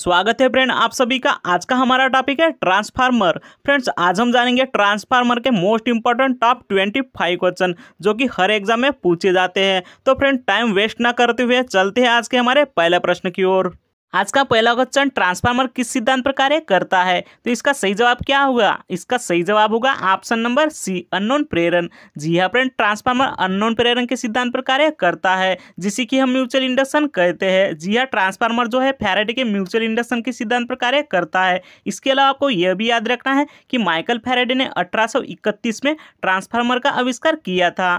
स्वागत है फ्रेंड आप सभी का आज का हमारा टॉपिक है ट्रांसफार्मर फ्रेंड्स आज हम जानेंगे ट्रांसफार्मर के most important top twenty five question जो कि हर एग्जाम में पूछे जाते हैं तो फ्रेंड टाइम वेस्ट ना करते हुए चलते हैं आज के हमारे पहले प्रश्न की ओर आज का पहला क्वेश्चन ट्रांसफार्मर किस सिद्धांत पर कार्य करता है तो इसका सही जवाब क्या होगा इसका सही जवाब होगा ऑप्शन नंबर सी अननोन प्रेरण जी हाँ फ्रेंड ट्रांसफार्मर अननोन प्रेरण के सिद्धांत पर कार्य करता है जिसे कि हम म्यूचुअल इंडक्शन कहते हैं जी हाँ ट्रांसफार्मर जो है फेराडे के म्यूचुअल इंडक्शन के सिद्धांत पर कार्य करता है इसके अलावा आपको यह भी याद रखना है कि माइकल फेराडे ने अठारह में ट्रांसफार्मर का आविष्कार किया था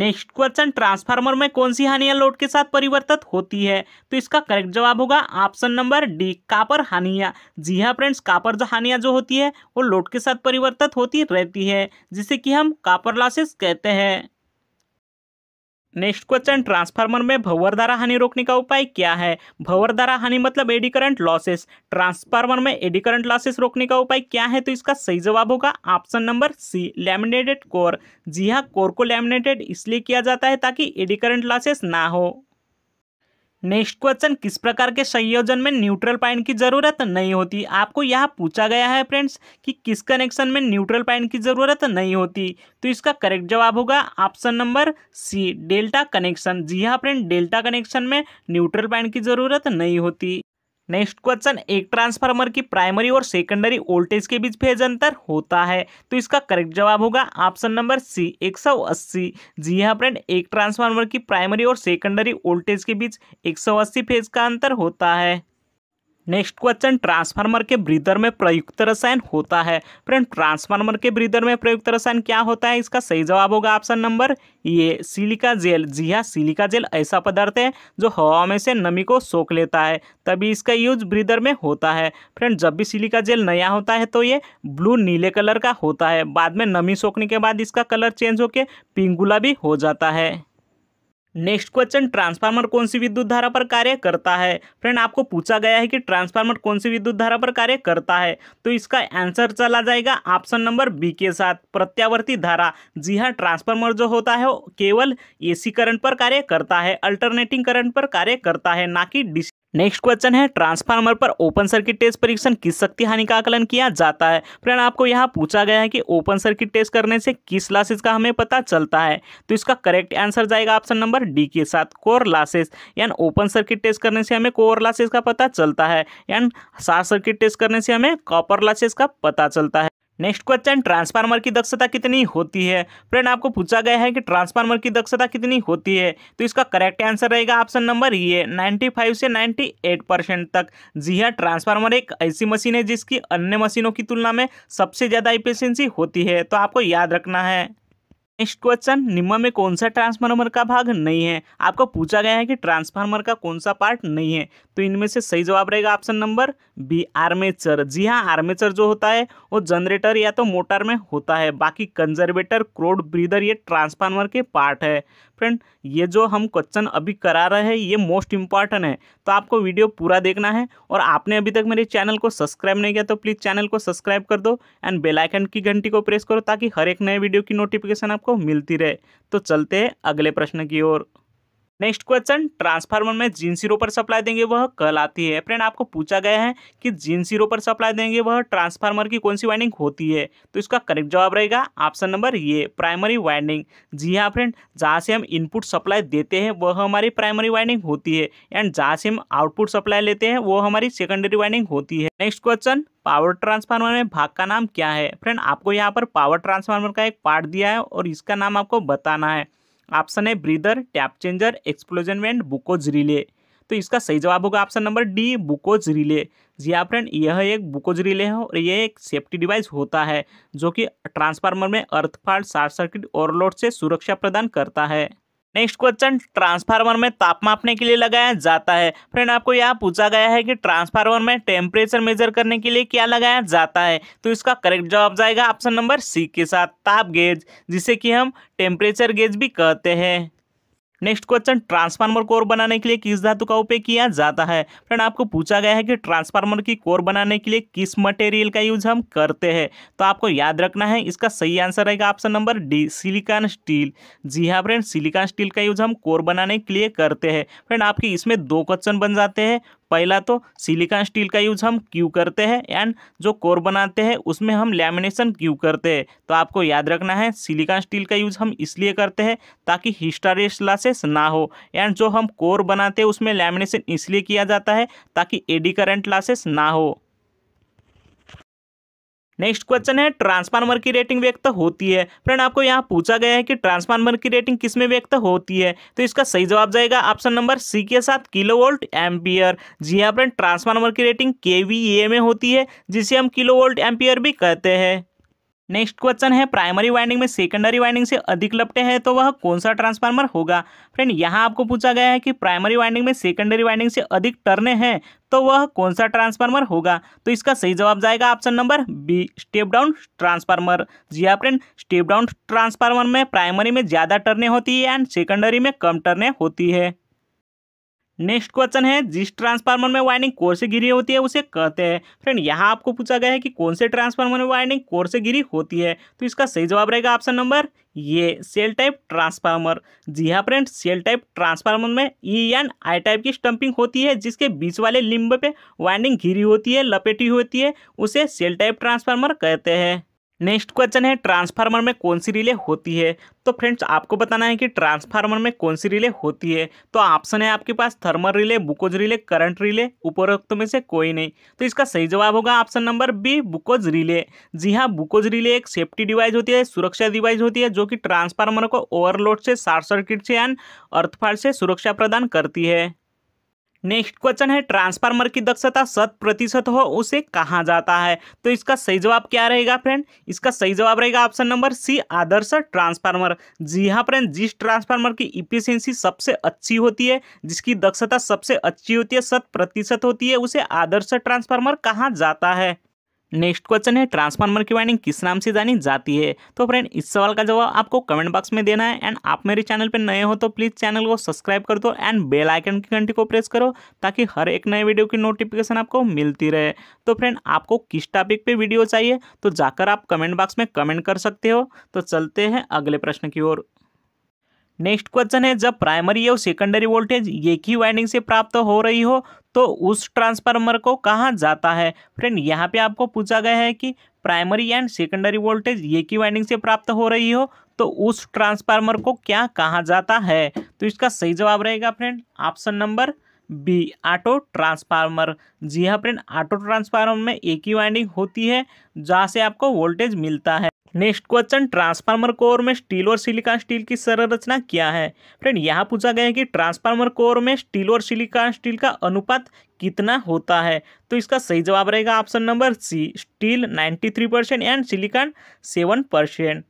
नेक्स्ट क्वेश्चन ट्रांसफार्मर में कौन सी हानिया लोड के साथ परिवर्तित होती है तो इसका करेक्ट जवाब होगा ऑप्शन नंबर डी कापर हानिया जी हाँ फ्रेंड्स कापर जो हानिया जो होती है वो लोड के साथ परिवर्तित होती रहती है जिसे कि हम कापर लॉसेस कहते हैं नेक्स्ट क्वेश्चन ट्रांसफार्मर में धारा हानि रोकने का उपाय क्या है धारा हानि मतलब एडी करंट लॉसेस ट्रांसफार्मर में एडी करंट लॉसेस रोकने का उपाय क्या है तो इसका सही जवाब होगा option number C laminated core जी हाँ कोर को लैमिनेटेड इसलिए किया जाता है ताकि एडी करंट लॉसेस ना हो नेक्स्ट क्वेश्चन किस प्रकार के संयोजन में न्यूट्रल पाइन की जरूरत नहीं होती आपको यह पूछा गया है फ्रेंड्स कि किस कनेक्शन में न्यूट्रल पाइन की जरूरत नहीं होती तो इसका करेक्ट जवाब होगा option number C delta connection जी हाँ फ्रेंड डेल्टा कनेक्शन में न्यूट्रल पाइन की जरूरत नहीं होती नेक्स्ट क्वेश्चन एक ट्रांसफार्मर की प्राइमरी और सेकेंडरी वोल्टेज के बीच फेज अंतर होता है तो इसका करेक्ट जवाब होगा ऑप्शन नंबर सी 180 जी हाँ फ्रेंड एक ट्रांसफार्मर की प्राइमरी और सेकेंडरी वोल्टेज के बीच 180 फेज का अंतर होता है नेक्स्ट क्वेश्चन ट्रांसफार्मर के ब्रीदर में प्रयुक्त रसायन होता है फ्रेंड ट्रांसफार्मर के ब्रीदर में प्रयुक्त रसायन क्या होता है इसका सही जवाब होगा ऑप्शन नंबर ये सिलिका जेल जी हाँ सिलिका जेल ऐसा पदार्थ है जो हवा में से नमी को सोख लेता है तभी इसका यूज ब्रीदर में होता है फ्रेंड जब भी सिलिका जेल नया होता है तो ये ब्लू नीले कलर का होता है बाद में नमी सोखने के बाद इसका कलर चेंज होकर पिंगुला भी हो जाता है नेक्स्ट क्वेश्चन ट्रांसफार्मर कौन सी विद्युत धारा पर कार्य करता है फ्रेंड आपको पूछा गया है कि ट्रांसफार्मर कौन सी विद्युत धारा पर कार्य करता है तो इसका आंसर चला जाएगा ऑप्शन नंबर बी के साथ प्रत्यावर्ती धारा जी हाँ ट्रांसफार्मर जो होता है केवल एसी करंट पर कार्य करता है अल्टरनेटिंग करंट पर कार्य करता है ना कि डिस नेक्स्ट क्वेश्चन है ट्रांसफार्मर पर ओपन सर्किट टेस्ट परीक्षण किस शक्ति हानि का आकलन किया जाता है फ्रेंड आपको यहाँ पूछा गया है कि ओपन सर्किट टेस्ट करने से किस लॉसेज का हमें पता चलता है तो इसका करेक्ट आंसर जाएगा ऑप्शन नंबर डी के साथ कोर लॉसेज यानी ओपन सर्किट टेस्ट करने से हमें कोर लॉसेज का पता चलता है यानी शार्ट सर्किट टेस्ट करने से हमें कॉपर लॉसेज का पता चलता है नेक्स्ट क्वेश्चन ट्रांसफार्मर की दक्षता कितनी होती है फ्रेंड आपको पूछा गया है कि ट्रांसफार्मर की दक्षता कितनी होती है तो इसका करेक्ट आंसर रहेगा ऑप्शन नंबर ये 95 से 98 परसेंट तक जी हाँ ट्रांसफार्मर एक ऐसी मशीन है जिसकी अन्य मशीनों की तुलना में सबसे ज़्यादा इफिशियंसी होती है तो आपको याद रखना है नेक्स्ट क्वेश्चन निम्न में कौन सा ट्रांसफार्मर का भाग नहीं है आपको पूछा गया है कि ट्रांसफार्मर का कौन सा पार्ट नहीं है तो इनमें से सही जवाब रहेगा ऑप्शन नंबर बी आर्मेचर जी हाँ आर्मेचर जो होता है वो जनरेटर या तो मोटर में होता है बाकी कंजर्वेटर क्रोड ब्रीदर ये ट्रांसफार्मर के पार्ट है फ्रेंड ये जो हम क्वेश्चन अभी करा रहे हैं ये मोस्ट इंपॉर्टेंट है तो आपको वीडियो पूरा देखना है और आपने अभी तक मेरे चैनल को सब्सक्राइब नहीं किया तो प्लीज़ चैनल को सब्सक्राइब कर दो एंड बेलाइकन की घंटी को प्रेस करो ताकि हर एक नए वीडियो की नोटिफिकेशन आपको मिलती रहे तो चलते हैं अगले प्रश्न की ओर नेक्स्ट क्वेश्चन ट्रांसफार्मर में जिन सिरों पर सप्लाई देंगे वह कल आती है फ्रेंड आपको पूछा गया है कि जिन सिरों पर सप्लाई देंगे वह ट्रांसफार्मर की कौन सी वाइंडिंग होती है तो इसका करेक्ट जवाब रहेगा ऑप्शन नंबर ये प्राइमरी वाइंडिंग जी हाँ फ्रेंड जहाँ से हम इनपुट सप्लाई देते हैं वह हमारी प्राइमरी वाइंडिंग होती है एंड जहाँ से हम आउटपुट सप्लाई लेते हैं वो हमारी सेकेंडरी वाइंडिंग होती है नेक्स्ट क्वेश्चन पावर ट्रांसफार्मर में भाग का नाम क्या है फ्रेंड आपको यहाँ पर पावर ट्रांसफार्मर का एक पार्ट दिया है और इसका नाम आपको बताना है ऑप्शन है breather tap changer explosion vent Buchholz relay तो इसका सही जवाब होगा option number D Buchholz relay जी आप हाँ फ्रेंड यह एक बुकोज रिले है और यह एक सेफ्टी डिवाइस होता है जो कि ट्रांसफार्मर में अर्थफाल्ट शार्ट सर्किट ओवरलोड से सुरक्षा प्रदान करता है नेक्स्ट क्वेश्चन ट्रांसफार्मर में ताप मापने के लिए लगाया जाता है फ्रेंड आपको यहाँ पूछा गया है कि ट्रांसफार्मर में टेम्परेचर मेजर करने के लिए क्या लगाया जाता है तो इसका करेक्ट जवाब जाएगा ऑप्शन नंबर सी के साथ ताप गेज जिसे कि हम टेम्परेचर गेज भी कहते हैं नेक्स्ट क्वेश्चन ट्रांसफार्मर कोर बनाने के लिए किस धातु का उपयोग किया जाता है फ्रेंड आपको पूछा गया है कि ट्रांसफार्मर की कोर बनाने के लिए किस मटेरियल का यूज हम करते हैं तो आपको याद रखना है इसका सही आंसर रहेगा option number D silicon steel जी हाँ फ्रेंड सिलिकॉन स्टील का यूज हम कोर बनाने के लिए करते हैं फ्रेंड आपके इसमें दो क्वेश्चन बन जाते हैं पहला तो सिलिकॉन स्टील का यूज़ हम क्यू करते हैं एंड जो कोर बनाते हैं उसमें हम लैमिनेशन क्यू करते हैं तो आपको याद रखना है सिलिकॉन स्टील का यूज़ हम इसलिए करते हैं ताकि हिस्टारेस ना हो एंड जो हम कोर बनाते हैं उसमें लैमिनेशन इसलिए किया जाता है ताकि एडी करंट लासेस ना हो नेक्स्ट क्वेश्चन है ट्रांसफार्मर की रेटिंग व्यक्त होती है फ्रेंड आपको यहाँ पूछा गया है कि ट्रांसफार्मर की रेटिंग किस में व्यक्त होती है तो इसका सही जवाब जाएगा ऑप्शन नंबर सी के साथ किलो वोल्ट एम्पियर जी हाँ फ्रेंड ट्रांसफार्मर की रेटिंग के में होती है जिसे हम किलो वोल्ट एम्पियर भी कहते हैं नेक्स्ट क्वेश्चन है प्राइमरी वाइंडिंग में सेकेंडरी वाइंडिंग से अधिक लपटे हैं तो वह कौन सा ट्रांसफार्मर होगा फ्रेंड यहाँ आपको पूछा गया है कि प्राइमरी वाइंडिंग में सेकेंडरी वाइंडिंग से अधिक टर्ने हैं तो वह कौन सा ट्रांसफार्मर होगा तो इसका सही जवाब जाएगा option number B step down transformer जी हाँ फ्रेंड स्टेप डाउन ट्रांसफार्मर में प्राइमरी में ज़्यादा टर्ने होती है एंड सेकेंडरी में कम टर्ने होती है नेक्स्ट क्वेश्चन है जिस ट्रांसफार्मर में वायरिंग कोर से गिरी होती है उसे कहते हैं फ्रेंड यहाँ आपको पूछा गया है कि कौन से ट्रांसफार्मर में वायरिंग कोर से गिरी होती है तो इसका सही जवाब रहेगा ऑप्शन नंबर ये सेल टाइप ट्रांसफार्मर जी हाँ फ्रेंड सेल टाइप ट्रांसफार्मर में ई एन आई टाइप की स्टंपिंग होती है जिसके बीच वाले लिम्ब पे वाइंडिंग घिरी होती है लपेटी होती है उसे सेल टाइप ट्रांसफार्मर कहते हैं नेक्स्ट क्वेश्चन है ट्रांसफार्मर में कौन सी रिले होती है तो फ्रेंड्स आपको बताना है कि ट्रांसफार्मर में कौन सी रिले होती है तो ऑप्शन है आपके पास thermal relay Buchholz relay current relay उपरोक्त में से कोई नहीं तो इसका सही जवाब होगा option number B Buchholz relay जी हाँ बुकोज रिले एक सेफ्टी डिवाइस होती है सुरक्षा डिवाइस होती है जो कि ट्रांसफार्मर को ओवरलोड से शॉर्ट सर्किट से एंड अर्थफाल से सुरक्षा प्रदान करती है नेक्स्ट क्वेश्चन है ट्रांसफार्मर की दक्षता शत प्रतिशत हो उसे कहा जाता है तो इसका सही जवाब क्या रहेगा फ्रेंड इसका सही जवाब रहेगा ऑप्शन नंबर सी आदर्श ट्रांसफार्मर जी हाँ फ्रेंड जिस ट्रांसफार्मर की इफिशियंसी सबसे अच्छी होती है जिसकी दक्षता सबसे अच्छी होती है शत प्रतिशत होती है उसे आदर्श ट्रांसफार्मर कहा जाता है नेक्स्ट क्वेश्चन है ट्रांसफार्मर की वाइंडिंग किस नाम से जानी जाती है तो फ्रेंड इस सवाल का जवाब आपको कमेंट बॉक्स में देना है एंड आप मेरे चैनल पर नए हो तो प्लीज़ चैनल को सब्सक्राइब कर दो एंड बेल आइकन की घंटी को प्रेस करो ताकि हर एक नए वीडियो की नोटिफिकेशन आपको मिलती रहे तो फ्रेंड आपको किस टॉपिक पर वीडियो चाहिए तो जाकर आप कमेंट बॉक्स में कमेंट कर सकते हो तो चलते हैं अगले प्रश्न की ओर नेक्स्ट क्वेश्चन है जब प्राइमरी और सेकेंडरी वोल्टेज एक ही वाइंडिंग से प्राप्त हो रही हो तो उस ट्रांसफार्मर को कहा जाता है फ्रेंड यहाँ पे आपको पूछा गया है कि प्राइमरी एंड सेकेंडरी वोल्टेज एक ही वाइंडिंग से प्राप्त हो रही हो तो उस ट्रांसफार्मर को क्या कहा जाता है तो इसका सही जवाब रहेगा friend option number B auto transformer जी हाँ फ्रेंड ऑटो ट्रांसफार्मर में एक ही वाइंडिंग होती है जहाँ से आपको वोल्टेज मिलता है नेक्स्ट क्वेश्चन ट्रांसफार्मर कोर में स्टील और सिलिकॉन स्टील की संरचना क्या है फ्रेंड यहाँ पूछा गया है कि ट्रांसफार्मर कोर में स्टील और सिलिकॉन स्टील का अनुपात कितना होता है तो इसका सही जवाब रहेगा option number C steel 93 percent and silicon 7 percent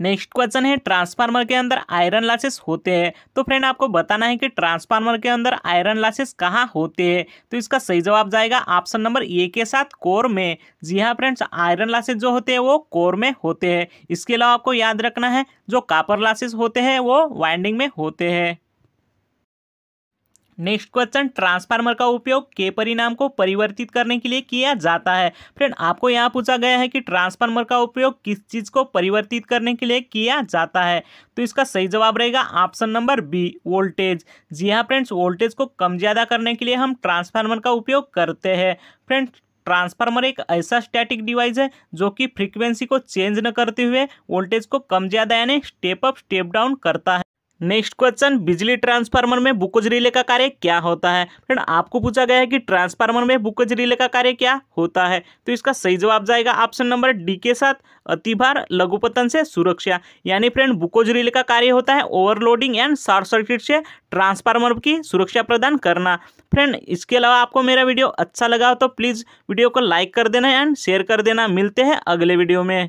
next question है ट्रांसफार्मर के अंदर आयरन लासेस होते हैं तो फ्रेंड आपको बताना है कि ट्रांसफार्मर के अंदर आयरन लासेस कहाँ होते हैं तो इसका सही जवाब जाएगा ऑप्शन नंबर ए के साथ कोर में जी हाँ फ्रेंड्स आयरन लासेस जो होते हैं वो कोर में होते हैं इसके अलावा आपको याद रखना है जो कापर लासेस होते हैं वो वाइंडिंग में होते हैं नेक्स्ट क्वेश्चन ट्रांसफार्मर का उपयोग के परिणाम को परिवर्तित करने के लिए किया जाता है फ्रेंड आपको यहाँ पूछा गया है कि ट्रांसफार्मर का उपयोग किस चीज़ को परिवर्तित करने के लिए किया जाता है तो इसका सही जवाब रहेगा ऑप्शन नंबर बी वोल्टेज जी हाँ फ्रेंड्स वोल्टेज को कम ज़्यादा करने के लिए हम ट्रांसफार्मर का उपयोग करते हैं फ्रेंड्स ट्रांसफार्मर एक ऐसा स्टैटिक डिवाइस है जो कि फ्रीक्वेंसी को चेंज न करते हुए वोल्टेज को कम ज़्यादा यानी स्टेप अप स्टेप डाउन करता है नेक्स्ट क्वेश्चन बिजली ट्रांसफार्मर में बुकोज रिले का कार्य क्या होता है फ्रेंड आपको पूछा गया है कि ट्रांसफार्मर में बुकोज रिले का कार्य क्या होता है तो इसका सही जवाब जाएगा ऑप्शन नंबर डी के साथ अतिभार लघुपतन से सुरक्षा यानी फ्रेंड बुकोज रिले का कार्य होता है ओवरलोडिंग एंड शॉर्ट सर्किट से ट्रांसफार्मर की सुरक्षा प्रदान करना फ्रेंड इसके अलावा आपको मेरा वीडियो अच्छा लगा हो तो प्लीज़ वीडियो को लाइक कर देना एंड शेयर कर देना मिलते हैं अगले वीडियो में